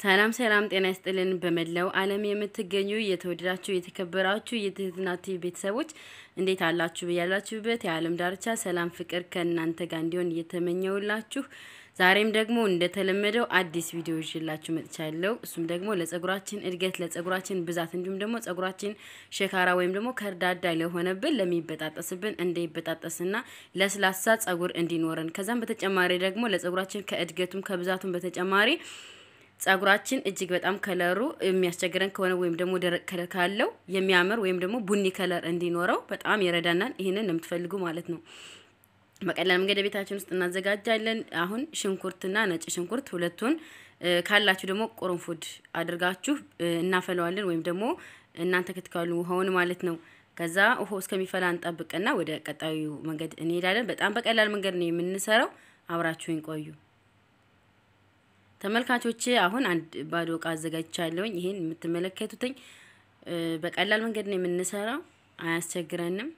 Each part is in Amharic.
ሰላም ሰላም፣ ጤና ይስጥልን። በመላው ዓለም የምትገኙ የተወደዳችሁ የተከበራችሁ የትህትና ቲቪ ቤተሰቦች እንዴት አላችሁ? ያላችሁበት የዓለም ዳርቻ ሰላም፣ ፍቅር ከእናንተ ጋር እንዲሆን እየተመኘውላችሁ ዛሬም ደግሞ እንደተለመደው አዲስ ቪዲዮ ይዤላችሁ መጥቻለሁ። እሱም ደግሞ ለጸጉራችን እድገት፣ ለጸጉራችን ብዛት እንዲሁም ደግሞ ጸጉራችን ሸካራ ወይም ደግሞ ከርዳዳ ለሆነብን ለሚበጣጠስብን እንዳይበጣጠስና ለስላሳ ጸጉር እንዲኖረን ከዛም በተጨማሪ ደግሞ ለጸጉራችን ከእድገቱም ከብዛቱም በተጨማሪ ጸጉራችን እጅግ በጣም ከለሩ የሚያስቸግረን ከሆነ ወይም ደግሞ ደረቅ ከለር ካለው የሚያምር ወይም ደግሞ ቡኒ ከለር እንዲኖረው በጣም ይረዳናል። ይህንን የምትፈልጉ ማለት ነው። በቀላል መንገድ ቤታችን ውስጥ እናዘጋጃለን። አሁን ሽንኩርትና ነጭ ሽንኩርት ሁለቱን ካላችሁ ደግሞ ቁርንፉድ አድርጋችሁ እናፈለዋለን ወይም ደግሞ እናንተ ክትካሉ ውሃውን ማለት ነው። ከዛ ውሃው እስከሚፈላ እንጠብቅና ወደ ቀጣዩ መንገድ እንሄዳለን። በጣም በቀላል መንገድ ነው የምንሰራው። አብራችሁን ቆዩ። ተመልካቾቼ አሁን አንድ ባዶ እቃ አዘጋጅቻለሁኝ። ይሄን የምትመለከቱትኝ በቀላል መንገድ ነው የምንሰራው፣ አያስቸግረንም።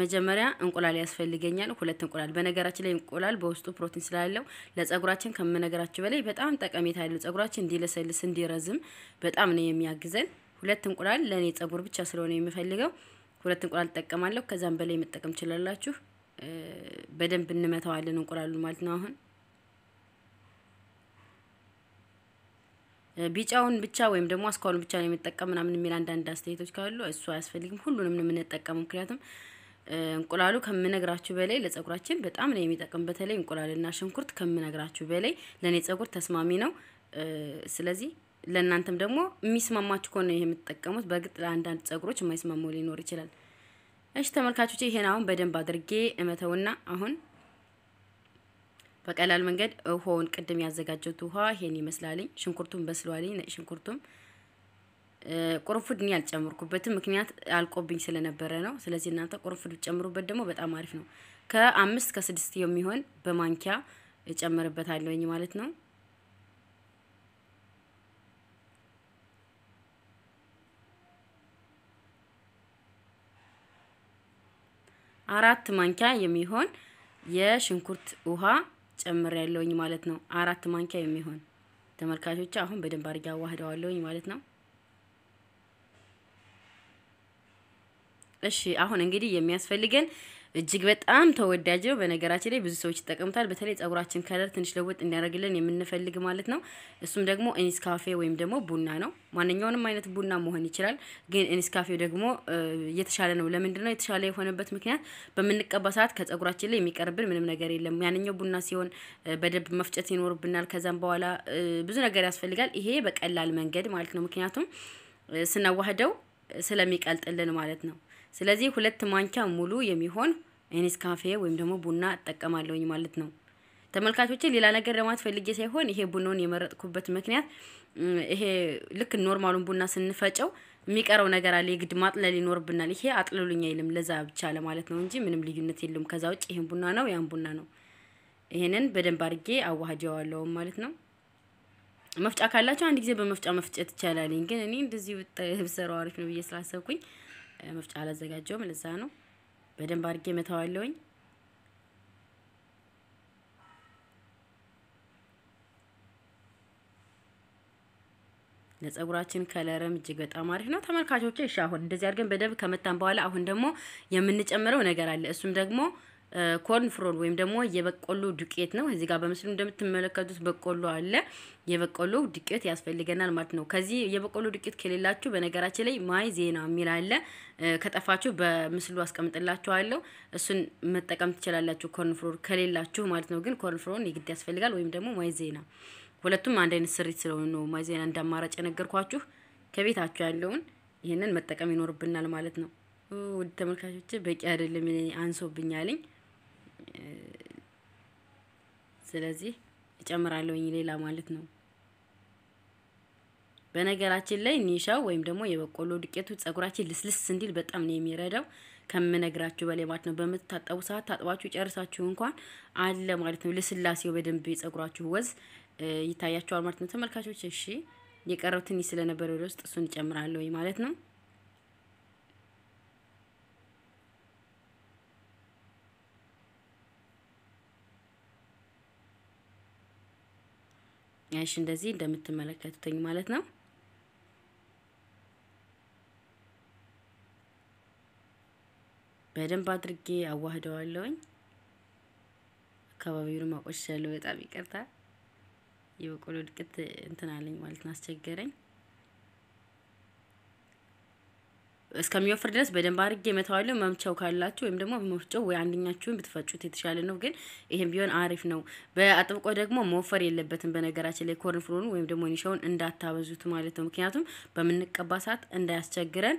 መጀመሪያ እንቁላል ያስፈልገኛል፣ ሁለት እንቁላል። በነገራችን ላይ እንቁላል በውስጡ ፕሮቲን ስላለው ለጸጉራችን ከምነገራችሁ በላይ በጣም ጠቀሜታ ያለው ጸጉራችን እንዲለሰልስ እንዲረዝም በጣም ነው የሚያግዘን። ሁለት እንቁላል ለእኔ ጸጉር ብቻ ስለሆነ የምፈልገው ሁለት እንቁላል እጠቀማለሁ። ከዛም በላይ መጠቀም ችላላችሁ በደንብ እንመታዋለን እንቁላሉን ማለት ነው አሁን ቢጫውን ብቻ ወይም ደግሞ አስኳሉን ብቻ ነው የምጠቀም ምናምን የሚል አንዳንድ አስተያየቶች ካሉ እሱ አያስፈልግም። ሁሉንም ነው የምንጠቀመው። ምክንያቱም እንቁላሉ ከምነግራችሁ በላይ ለጸጉራችን በጣም ነው የሚጠቅም። በተለይ እንቁላልና ሽንኩርት ከምነግራችሁ በላይ ለእኔ ጸጉር ተስማሚ ነው። ስለዚህ ለእናንተም ደግሞ የሚስማማችሁ ከሆነ ይሄ የምትጠቀሙት። በእርግጥ ለአንዳንድ ጸጉሮች የማይስማማው ሊኖር ይችላል። እሺ ተመልካቾች፣ ይሄን አሁን በደንብ አድርጌ እመተውና አሁን በቀላል መንገድ ውሃውን ቅድም ያዘጋጀሁት ውሃ ይሄን ይመስላልኝ። ሽንኩርቱም በስሏልኝ። ነጭ ሽንኩርቱም ቁርንፉድ እኔ ያልጨምርኩበትም ምክንያት አልቆብኝ ስለነበረ ነው። ስለዚህ እናንተ ቁርንፉድ ብጨምሩበት ደግሞ በጣም አሪፍ ነው። ከአምስት ከስድስት የሚሆን በማንኪያ እጨምርበታለሁኝ ማለት ነው። አራት ማንኪያ የሚሆን የሽንኩርት ውሃ ጨምር ያለውኝ ማለት ነው። አራት ማንኪያ የሚሆን ተመልካቾች፣ አሁን በደንብ አድርጌ አዋህደዋለውኝ ማለት ነው። እሺ አሁን እንግዲህ የሚያስፈልገን እጅግ በጣም ተወዳጅ ነው። በነገራችን ላይ ብዙ ሰዎች ይጠቀሙታል። በተለይ ጸጉራችን ከለር ትንሽ ለውጥ እንዲያደርግልን የምንፈልግ ማለት ነው። እሱም ደግሞ ኢንስካፌ ወይም ደግሞ ቡና ነው። ማንኛውንም አይነት ቡና መሆን ይችላል፣ ግን ኢንስካፌ ደግሞ የተሻለ ነው። ለምንድን ነው የተሻለ የሆነበት ምክንያት? በምንቀባ ሰዓት ከጸጉራችን ላይ የሚቀርብን ምንም ነገር የለም። ያንኛው ቡና ሲሆን በደንብ መፍጨት ይኖርብናል። ከዛም በኋላ ብዙ ነገር ያስፈልጋል። ይሄ በቀላል መንገድ ማለት ነው። ምክንያቱም ስናዋህደው ስለሚቀልጥልን ማለት ነው። ስለዚህ ሁለት ማንኪያ ሙሉ የሚሆን ካፌ ወይም ደግሞ ቡና እጠቀማለሁኝ ማለት ነው። ተመልካቾቼ ሌላ ነገር ለማለት ፈልጌ ሳይሆን ይሄ ቡናውን የመረጥኩበት ምክንያት ይሄ ልክ ኖርማሉን ቡና ስንፈጨው የሚቀረው ነገር አለ፣ የግድ ማጥለል ይኖርብናል። ይሄ አጥልሉኝ አይልም፣ ለዛ ብቻ ለማለት ነው እንጂ ምንም ልዩነት የለውም። ከዛ ውጭ ይሄን ቡና ነው ያን ቡና ነው። ይሄንን በደንብ አድርጌ አዋህጀዋለሁ ማለት ነው። መፍጫ ካላቸው አንድ ጊዜ በመፍጫ መፍጨት ይቻላል። ግን እኔ እንደዚህ ብሰራው አሪፍ ነው ብዬ ስላሰብኩኝ መፍጫ አላዘጋጀውም። ለዛ ነው በደንብ አድርጌ መታዋለሁኝ። ለጸጉራችን ከለርም እጅግ በጣም አሪፍ ነው ተመልካቾቼ። እሺ አሁን እንደዚህ አድርገን በደንብ ከመታን በኋላ አሁን ደግሞ የምንጨምረው ነገር አለ። እሱም ደግሞ ኮርንፍሎር ወይም ደግሞ የበቆሎ ዱቄት ነው። እዚህ ጋር በምስሉ እንደምትመለከቱት በቆሎ አለ። የበቆሎ ዱቄት ያስፈልገናል ማለት ነው። ከዚህ የበቆሎ ዱቄት ከሌላችሁ በነገራችን ላይ ማይ ዜና የሚል አለ። ከጠፋችሁ በምስሉ አስቀምጥላችኋለሁ። እሱን መጠቀም ትችላላችሁ፣ ኮርንፍሎር ከሌላችሁ ማለት ነው። ግን ኮንፍሮን የግድ ያስፈልጋል ወይም ደግሞ ማይ ዜና። ሁለቱም አንድ አይነት ስሪት ስለሆኑ ነው ማይ ዜና እንዳማራጭ የነገርኳችሁ። ከቤታችሁ ያለውን ይህንን መጠቀም ይኖርብናል ማለት ነው። ውድ ተመልካቾች በቂ አይደለም አንሶብኛለኝ። ስለዚህ እጨምራለሁኝ ሌላ ማለት ነው። በነገራችን ላይ ኒሻው ወይም ደግሞ የበቆሎ ዱቄቱ ጸጉራችን ልስልስ እንዲል በጣም ነው የሚረዳው ከምነግራችሁ በላይ ማለት ነው። በምትታጠቡ ሰዓት ታጥባችሁ ጨርሳችሁ እንኳን አለ ማለት ነው። ልስላሴው በደንብ የጸጉራችሁ ወዝ ይታያችኋል ማለት ነው ተመልካቾች። እሺ የቀረው ትንሽ ስለነበረ ወደ ውስጥ እሱን እጨምራለሁ ማለት ነው። እሺ እንደዚህ እንደምትመለከቱትኝ ማለት ነው። በደንብ አድርጌ አዋህደዋለሁኝ። አካባቢውን ማቆሸሻለሁ። በጣም ይቅርታ የበቆሎ ድቅት እንትን አለኝ ማለት ነው፣ አስቸገረኝ። እስከሚወፍር ድረስ በደንብ አድርጌ መተዋለሁ። መምቻው ካላችሁ ወይም ደግሞ መፍጮ ወይ አንደኛችሁን ብትፈጩት የተሻለ ነው፣ ግን ይሄም ቢሆን አሪፍ ነው። በአጥብቆ ደግሞ መወፈር የለበትም። በነገራችን ላይ ኮርን ፍሎን ወይም ደግሞ ኒሻውን እንዳታበዙት ማለት ነው። ምክንያቱም በምንቀባ ሰዓት እንዳያስቸግረን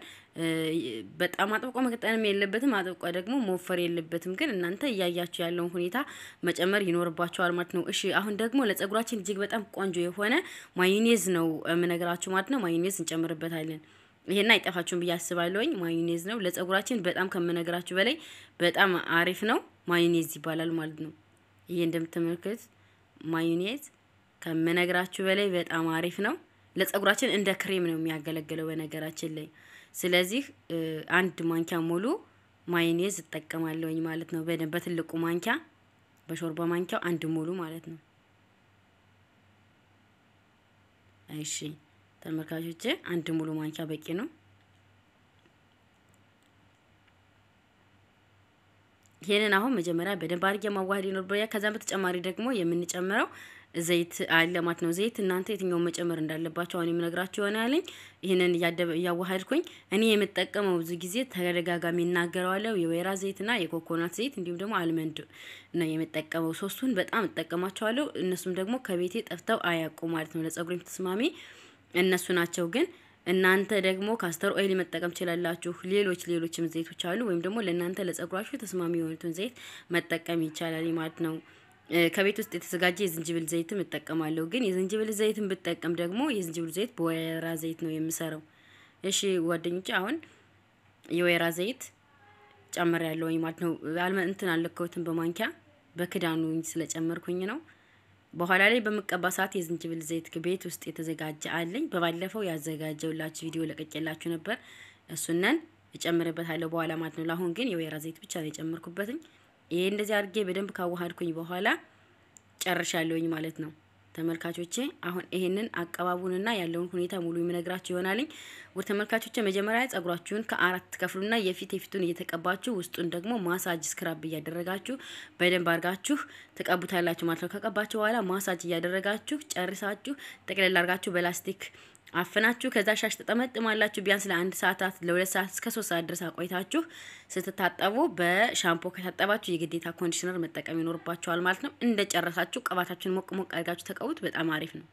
በጣም አጥብቆ መቅጠንም የለበትም፣ አጥብቆ ደግሞ መወፈር የለበትም። ግን እናንተ እያያችሁ ያለውን ሁኔታ መጨመር ይኖርባቸዋል ማለት ነው። እሺ አሁን ደግሞ ለጸጉራችን እጅግ በጣም ቆንጆ የሆነ ማዩኔዝ ነው የምነግራችሁ ማለት ነው። ማዩኔዝ እንጨምርበታለን ይሄን አይጠፋችሁም ብዬ አስባለሁኝ። ማዩኔዝ ነው ለጸጉራችን በጣም ከምነግራችሁ በላይ በጣም አሪፍ ነው። ማዩኔዝ ይባላል ማለት ነው። ይሄ እንደምትመለከቱት ማዩኔዝ ከምነግራችሁ በላይ በጣም አሪፍ ነው። ለጸጉራችን እንደ ክሬም ነው የሚያገለግለው በነገራችን ላይ። ስለዚህ አንድ ማንኪያ ሙሉ ማዮኔዝ እጠቀማለሁኝ ማለት ነው። በደንብ በትልቁ ማንኪያ በሾርባ ማንኪያው አንድ ሙሉ ማለት ነው። እሺ ተመልካቾቼ አንድ ሙሉ ማንኪያ በቂ ነው። ይህንን አሁን መጀመሪያ በደንብ አድርጌ ማዋሃድ ይኖርብኛል። ከዛም በተጨማሪ ደግሞ የምንጨምረው ዘይት አለ ማለት ነው። ዘይት እናንተ የትኛውን መጨመር እንዳለባቸው አሁን የምነግራቸው የሆነ ያለኝ ይህንን እያዋሃድኩኝ እኔ የምጠቀመው ብዙ ጊዜ ተደጋጋሚ እናገረዋለሁ። የወይራ ዘይትና የኮኮናት ዘይት እንዲሁም ደግሞ አልመንድ ነው የምጠቀመው። ሶስቱን በጣም እጠቀማቸዋለሁ። እነሱም ደግሞ ከቤቴ ጠፍተው አያውቁ ማለት ነው። ለጸጉሬም ተስማሚ እነሱ ናቸው። ግን እናንተ ደግሞ ካስተር ኦይል መጠቀም ትችላላችሁ። ሌሎች ሌሎችም ዘይቶች አሉ። ወይም ደግሞ ለእናንተ ለጸጉራችሁ ተስማሚ የሆኑትን ዘይት መጠቀም ይቻላል ማለት ነው። ከቤት ውስጥ የተዘጋጀ የዝንጅብል ዘይትም እጠቀማለሁ። ግን የዝንጅብል ዘይትን ብጠቀም ደግሞ የዝንጅብል ዘይት በወይራ ዘይት ነው የምሰራው። እሺ ጓደኞቼ፣ አሁን የወይራ ዘይት ጨምር ያለውኝ ማለት ነው። እንትን አልለካሁትም በማንኪያ በክዳኑ ስለጨመርኩኝ ነው። በኋላ ላይ በመቀባ ሰዓት የዝንጅብል ዘይት ቤት ውስጥ የተዘጋጀ አለኝ። በባለፈው ያዘጋጀውላችሁ ቪዲዮ ለቀቄላችሁ ነበር። እሱነን እጨምርበታለሁ በኋላ ማለት ነው። ለአሁን ግን የወይራ ዘይት ብቻ ነው የጨመርኩበትኝ። ይሄ እንደዚህ አድርጌ በደንብ ካዋሃድኩኝ በኋላ ጨርሻለሁኝ ማለት ነው። ተመልካቾቼ አሁን ይሄንን አቀባቡንና ያለውን ሁኔታ ሙሉ የምነግራችሁ ይሆናልኝ። ውድ ተመልካቾቼ መጀመሪያ ጸጉራችሁን ከአራት ከፍሉና የፊት የፊቱን እየተቀባችሁ ውስጡን ደግሞ ማሳጅ ስክራብ እያደረጋችሁ በደንብ አርጋችሁ ትቀቡታላችሁ ማለት ነው። ከቀባችሁ በኋላ ማሳጅ እያደረጋችሁ ጨርሳችሁ ጠቅለል አርጋችሁ በላስቲክ አፍናችሁ ከዛ ሻሽ ተጠመጥማላችሁ። ቢያንስ ለአንድ ሰዓታት ለሁለት ሰዓት እስከ ሶስት ሰዓት ድረስ አቆይታችሁ ስትታጠቡ በሻምፖ ከታጠባችሁ የግዴታ ኮንዲሽነር መጠቀም ይኖርባችኋል ማለት ነው። እንደጨረሳችሁ ቅባታችሁን ሞቅ ሞቅ አድርጋችሁ ተቀቡት። በጣም አሪፍ ነው።